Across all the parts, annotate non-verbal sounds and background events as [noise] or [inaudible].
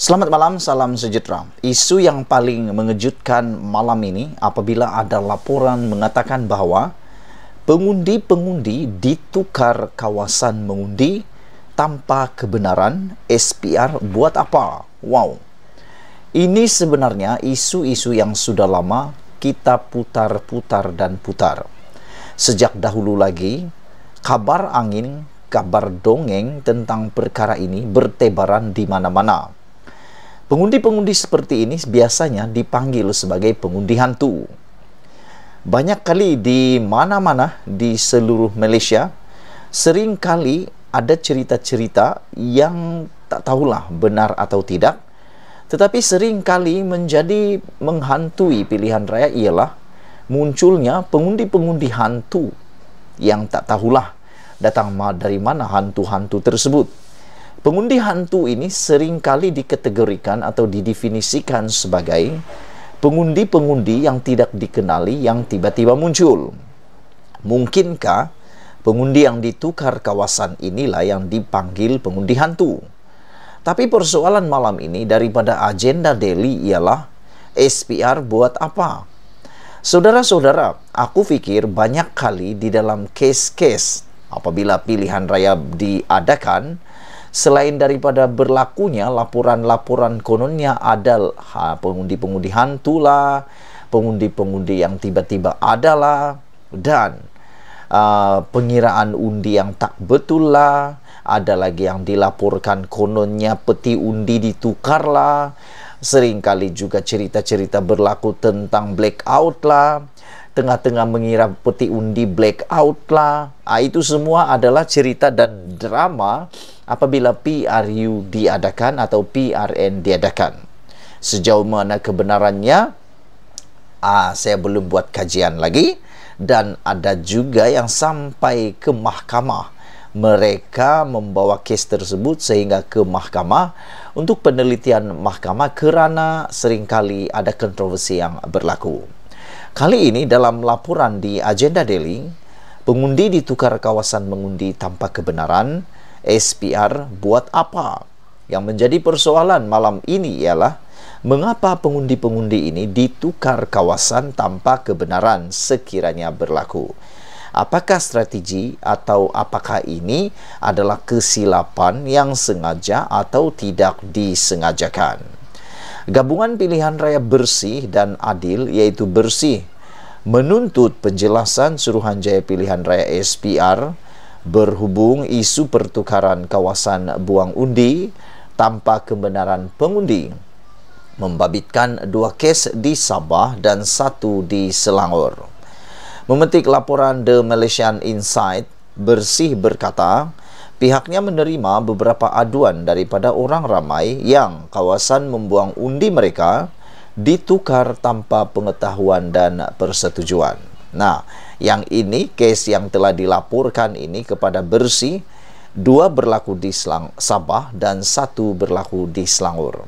Selamat malam, salam sejahtera. Isu yang paling mengejutkan malam ini apabila ada laporan mengatakan bahawa pengundi-pengundi ditukar kawasan mengundi tanpa kebenaran SPR buat apa? Wow. Ini sebenarnya isu-isu yang sudah lama kita putar-putar dan putar. Sejak dahulu lagi, kabar angin, kabar dongeng tentang perkara ini bertebaran di mana-mana. mana mana Pengundi-pengundi seperti ini biasanya dipanggil sebagai pengundi hantu. Banyak kali di mana-mana di seluruh Malaysia, sering kali ada cerita-cerita yang tak tahulah benar atau tidak, tetapi sering kali menjadi menghantui pilihan raya ialah munculnya pengundi-pengundi hantu yang tak tahulah datang dari mana hantu-hantu tersebut. Pengundi hantu ini seringkali dikategorikan atau didefinisikan sebagai pengundi-pengundi yang tidak dikenali yang tiba-tiba muncul. Mungkinkah pengundi yang ditukar kawasan inilah yang dipanggil pengundi hantu? Tapi persoalan malam ini daripada agenda Delhi ialah SPR buat apa? Saudara-saudara, aku pikir banyak kali di dalam case-case apabila pilihan raya diadakan, selain daripada berlakunya laporan-laporan kononnya ada ha, pengundi-pengundi hantu lah, pengundi-pengundi yang tiba-tiba ada lah, dan uh, pengiraan undi yang tak betul lah, ada lagi yang dilaporkan kononnya peti undi ditukar lah, seringkali juga cerita-cerita berlaku tentang blackout lah tengah-tengah mengira peti undi blackout lah ah, itu semua adalah cerita dan drama apabila PRU diadakan atau PRN diadakan sejauh mana kebenarannya ah, saya belum buat kajian lagi dan ada juga yang sampai ke mahkamah mereka membawa kes tersebut sehingga ke mahkamah untuk penelitian mahkamah kerana seringkali ada kontroversi yang berlaku. Kali ini dalam laporan di Agenda Daily, pengundi ditukar kawasan mengundi tanpa kebenaran, SPR buat apa? Yang menjadi persoalan malam ini ialah mengapa pengundi-pengundi ini ditukar kawasan tanpa kebenaran sekiranya berlaku apakah strategi atau apakah ini adalah kesilapan yang sengaja atau tidak disengajakan. Gabungan pilihan raya bersih dan adil iaitu bersih menuntut penjelasan Suruhanjaya Pilihan Raya SPR berhubung isu pertukaran kawasan buang undi tanpa kebenaran pengundi membabitkan dua kes di Sabah dan satu di Selangor. Memetik laporan The Malaysian Insight, Bersih berkata, pihaknya menerima beberapa aduan daripada orang ramai yang kawasan membuang undi mereka ditukar tanpa pengetahuan dan persetujuan. Nah, yang ini kes yang telah dilaporkan ini kepada Bersih, dua berlaku di Selang Sabah dan satu berlaku di Selangor.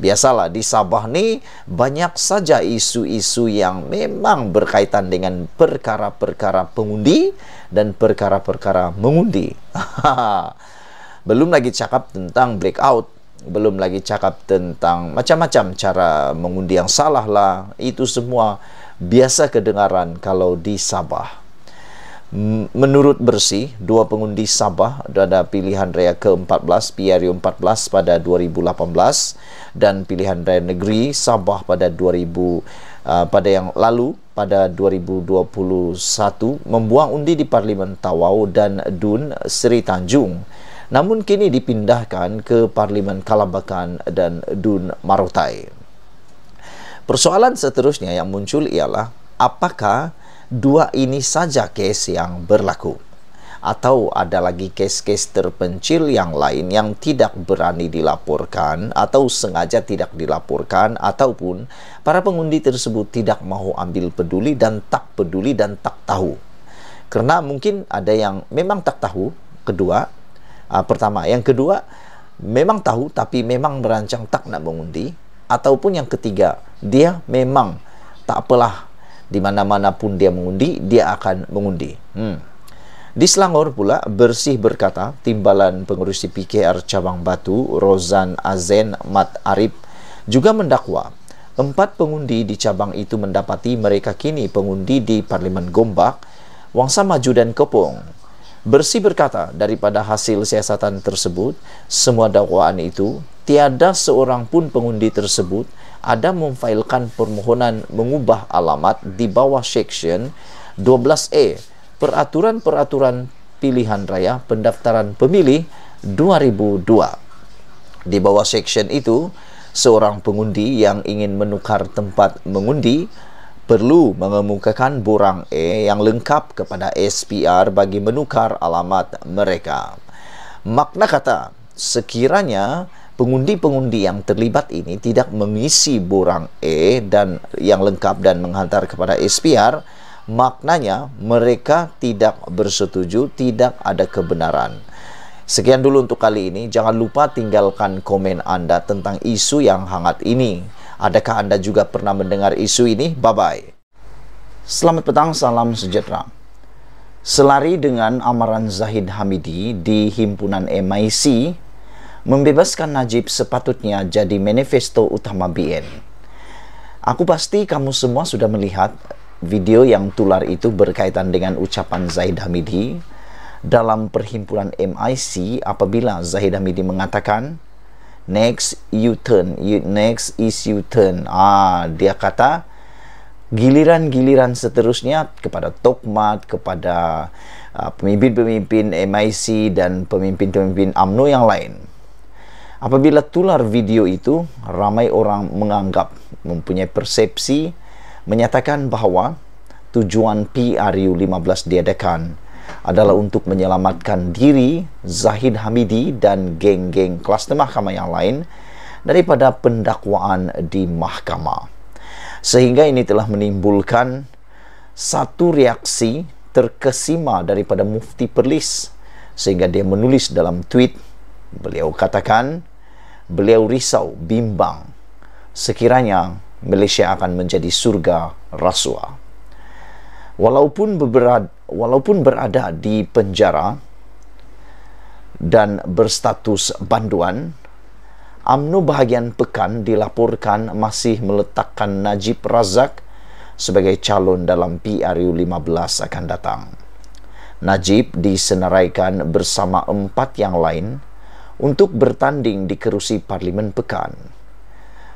Biasalah di Sabah nih banyak saja isu-isu yang memang berkaitan dengan perkara-perkara pengundi dan perkara-perkara mengundi. [laughs] belum lagi cakap tentang blackout, belum lagi cakap tentang macam-macam cara mengundi yang salah lah. Itu semua biasa kedengaran kalau di Sabah. menurut bersih dua pengundi Sabah ada pilihan raya ke-14 PRU 14 pada 2018 dan pilihan raya negeri Sabah pada 2000 uh, pada yang lalu pada 2021 membuang undi di Parlimen Tawau dan Dun Seri Tanjung namun kini dipindahkan ke Parlimen Kalabakan dan Dun Marutai Persoalan seterusnya yang muncul ialah apakah dua ini saja kes yang berlaku. Atau ada lagi kes-kes terpencil yang lain yang tidak berani dilaporkan atau sengaja tidak dilaporkan ataupun para pengundi tersebut tidak mahu ambil peduli dan tak peduli dan tak tahu. Karena mungkin ada yang memang tak tahu, kedua, uh, pertama, yang kedua memang tahu tapi memang merancang tak nak mengundi ataupun yang ketiga dia memang tak apalah di mana-mana pun dia mengundi, dia akan mengundi. Hmm. Di Selangor pula, Bersih berkata, timbalan pengurus PKR Cabang Batu, Rozan Azen Mat Arif, juga mendakwa, empat pengundi di cabang itu mendapati mereka kini pengundi di Parlimen Gombak, Wangsa Maju dan Kepung. Bersih berkata, daripada hasil siasatan tersebut, semua dakwaan itu tiada seorang pun pengundi tersebut ada memfailkan permohonan mengubah alamat di bawah seksyen 12A e, Peraturan-peraturan Pilihan Raya Pendaftaran Pemilih 2002. Di bawah seksyen itu, seorang pengundi yang ingin menukar tempat mengundi perlu mengemukakan borang A e yang lengkap kepada SPR bagi menukar alamat mereka. Makna kata, sekiranya pengundi-pengundi yang terlibat ini tidak mengisi borang E dan yang lengkap dan menghantar kepada SPR, maknanya mereka tidak bersetuju, tidak ada kebenaran. Sekian dulu untuk kali ini. Jangan lupa tinggalkan komen Anda tentang isu yang hangat ini. Adakah Anda juga pernah mendengar isu ini? Bye-bye. Selamat petang, salam sejahtera. Selari dengan Amaran Zahid Hamidi di himpunan MIC, membebaskan Najib sepatutnya jadi manifesto utama BN. Aku pasti kamu semua sudah melihat video yang tular itu berkaitan dengan ucapan Zaid Hamidi dalam perhimpunan MIC apabila Zaid Hamidi mengatakan next you turn you, next is you turn ah dia kata giliran-giliran seterusnya kepada Tokmat kepada ah, pemimpin-pemimpin uh, MIC dan pemimpin-pemimpin AMNO yang lain apabila tular video itu ramai orang menganggap mempunyai persepsi menyatakan bahawa tujuan PRU 15 diadakan adalah untuk menyelamatkan diri Zahid Hamidi dan geng-geng kluster mahkamah yang lain daripada pendakwaan di mahkamah sehingga ini telah menimbulkan satu reaksi terkesima daripada mufti Perlis sehingga dia menulis dalam tweet beliau katakan beliau risau bimbang sekiranya Malaysia akan menjadi surga rasuah. Walaupun berada, walaupun berada di penjara dan berstatus banduan, Amnu bahagian pekan dilaporkan masih meletakkan Najib Razak sebagai calon dalam PRU 15 akan datang. Najib disenaraikan bersama empat yang lain untuk bertanding di kerusi Parlimen Pekan.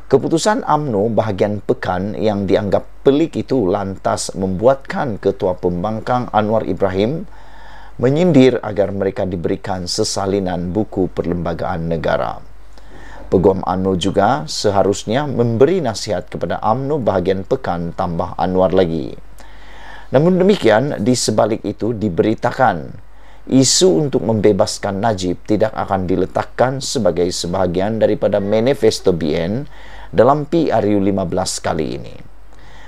Keputusan AMNO bahagian pekan yang dianggap pelik itu lantas membuatkan Ketua Pembangkang Anwar Ibrahim menyindir agar mereka diberikan sesalinan buku perlembagaan negara. Peguam AMNO juga seharusnya memberi nasihat kepada AMNO bahagian pekan tambah Anwar lagi. Namun demikian, di sebalik itu diberitakan isu untuk membebaskan Najib tidak akan diletakkan sebagai sebahagian daripada manifesto BN dalam PRU 15 kali ini.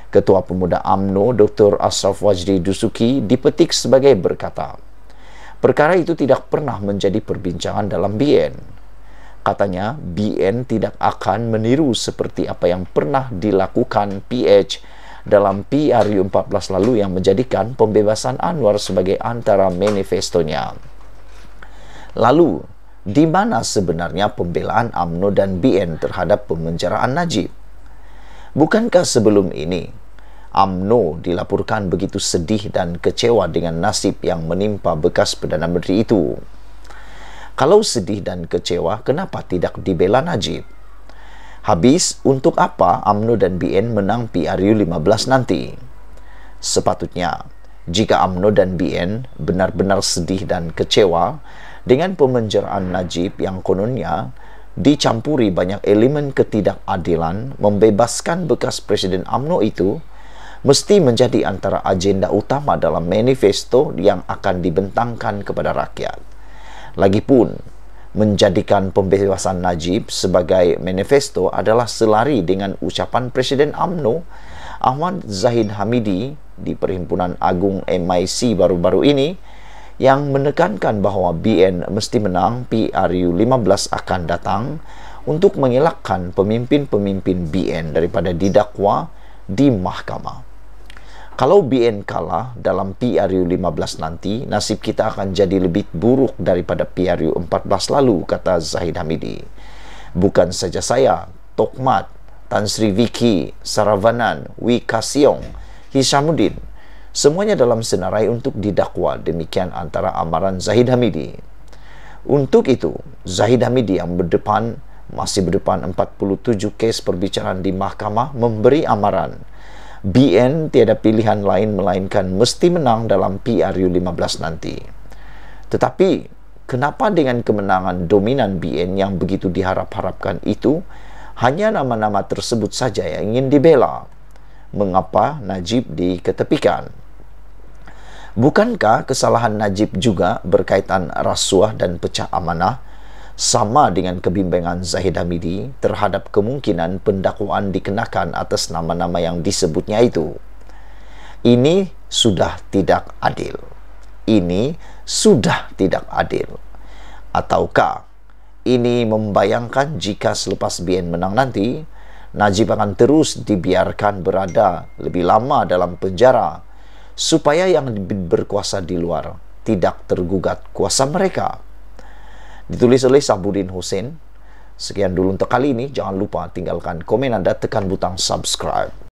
Ketua Pemuda AMNO Dr. Asraf Wajdi Dusuki dipetik sebagai berkata, perkara itu tidak pernah menjadi perbincangan dalam BN. Katanya, BN tidak akan meniru seperti apa yang pernah dilakukan PH dalam PRU 14 lalu yang menjadikan pembebasan Anwar sebagai antara manifestonya. Lalu, di mana sebenarnya pembelaan AMNO dan BN terhadap pemenjaraan Najib? Bukankah sebelum ini, AMNO dilaporkan begitu sedih dan kecewa dengan nasib yang menimpa bekas Perdana Menteri itu? Kalau sedih dan kecewa, kenapa tidak dibela Najib? Habis, untuk apa UMNO dan BN menang PRU 15 nanti? Sepatutnya, jika UMNO dan BN benar-benar sedih dan kecewa dengan pemenjaraan Najib yang kononnya dicampuri banyak elemen ketidakadilan membebaskan bekas Presiden UMNO itu, mesti menjadi antara agenda utama dalam manifesto yang akan dibentangkan kepada rakyat. Lagipun, menjadikan pembebasan Najib sebagai manifesto adalah selari dengan ucapan Presiden AMNO Ahmad Zahid Hamidi di Perhimpunan Agung MIC baru-baru ini yang menekankan bahawa BN mesti menang PRU 15 akan datang untuk mengelakkan pemimpin-pemimpin BN daripada didakwa di mahkamah. Kalau BN kalah dalam PRU 15 nanti, nasib kita akan jadi lebih buruk daripada PRU 14 lalu, kata Zahid Hamidi. Bukan saja saya, Tokmat, Tan Sri Vicky, Saravanan, Wikasiong, Hishamuddin, semuanya dalam senarai untuk didakwa demikian antara amaran Zahid Hamidi. Untuk itu, Zahid Hamidi yang berdepan masih berdepan 47 kes perbicaraan di mahkamah memberi amaran BN tiada pilihan lain melainkan mesti menang dalam PRU 15 nanti. Tetapi, kenapa dengan kemenangan dominan BN yang begitu diharap-harapkan itu, hanya nama-nama tersebut saja yang ingin dibela? Mengapa Najib diketepikan? Bukankah kesalahan Najib juga berkaitan rasuah dan pecah amanah sama dengan kebimbangan Zahid Hamidi terhadap kemungkinan pendakwaan dikenakan atas nama-nama yang disebutnya itu. Ini sudah tidak adil. Ini sudah tidak adil. Ataukah ini membayangkan jika selepas BN menang nanti, Najib akan terus dibiarkan berada lebih lama dalam penjara supaya yang berkuasa di luar tidak tergugat kuasa mereka ditulis oleh Sabudin Hussein. Sekian dulu untuk kali ini. Jangan lupa tinggalkan komen anda, tekan butang subscribe.